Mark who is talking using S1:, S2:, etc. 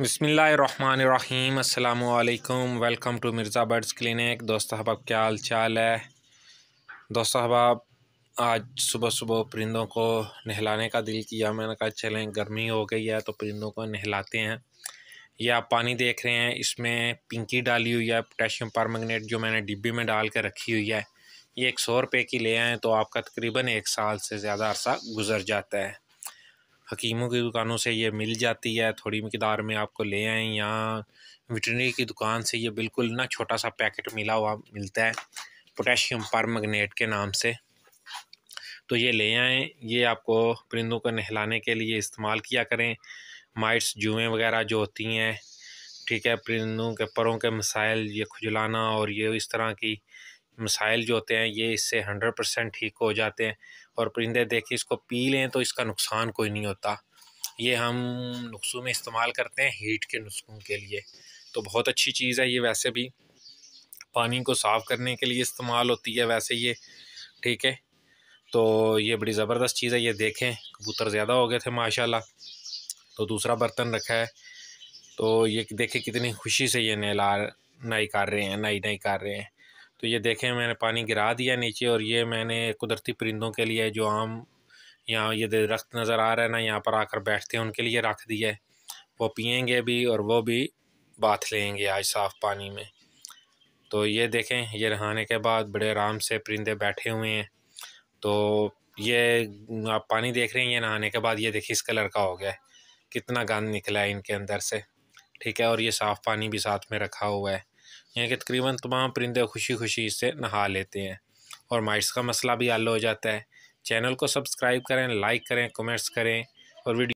S1: बसमीम् अल्लाम welcome to Mirza birds clinic दोस्त अहबाब क्या हाल चाल है दोस्त अहबाब आज सुबह सुबह परिंदों को नहलाने का दिल किया मैंने कहा चलें गर्मी हो गई है तो परिंदों को नहलाते हैं ये आप पानी देख रहे हैं इसमें पिंकी डाली हुई है पोटेशियम परमैंगनेट जो मैंने डिब्बे में डाल कर रखी हुई है ये एक सौ रुपये की ले आएँ तो आपका तकरीबन एक साल से ज़्यादा अरसा गुजर जाता है हकीमों की दुकानों से ये मिल जाती है थोड़ी मकदार में आपको ले आए यहाँ वटनरी की दुकान से ये बिल्कुल ना छोटा सा पैकेट मिला हुआ मिलता है पोटेशियम पर मगनेट के नाम से तो ये ले आएँ ये आपको परिंदों को नहलाने के लिए इस्तेमाल किया करें माइट्स जुएँ वगैरह जो होती हैं ठीक है परिंदों के परों के मसाइल ये खुजलाना और ये इस तरह की मसाइल जो होते हैं ये इससे हंड्रेड परसेंट ठीक हो जाते हैं और परिंदे देखें इसको पी लें तो इसका नुकसान कोई नहीं होता ये हम नुस्खों में इस्तेमाल करते हैं हीट के नुस्खों के लिए तो बहुत अच्छी चीज़ है ये वैसे भी पानी को साफ़ करने के लिए इस्तेमाल होती है वैसे ये ठीक है तो ये बड़ी ज़बरदस्त चीज़ है ये देखें कबूतर ज़्यादा हो गए थे माशाल्लाह तो दूसरा बर्तन रखा है तो ये देखें कितनी खुशी से ये नहला नाई कर रहे हैं नाई नाई कर रहे हैं तो ये देखें मैंने पानी गिरा दिया नीचे और ये मैंने कुदरती परिंदों के लिए जो आम यहाँ ये दरख्त नज़र आ रहा है ना यहाँ पर आकर बैठते हैं उनके लिए रख दिया है वो पियेंगे भी और वो भी बाथ लेंगे आज साफ़ पानी में तो ये देखें ये नहाने के बाद बड़े आराम से परिंदे बैठे हुए हैं तो ये आप पानी देख रहे हैं ये नहाने के बाद ये देखिए इस कलर का हो गया है कितना गंद निकला है इनके अंदर से ठीक है और ये साफ़ पानी भी साथ में रखा हुआ है यानी कि तकरीबन तमाम परिंदे खुशी खुशी इससे नहा लेते हैं और माइट्स का मसला भी हल हो जाता है चैनल को सब्सक्राइब करें लाइक करें कमेंट्स करें और वीडियो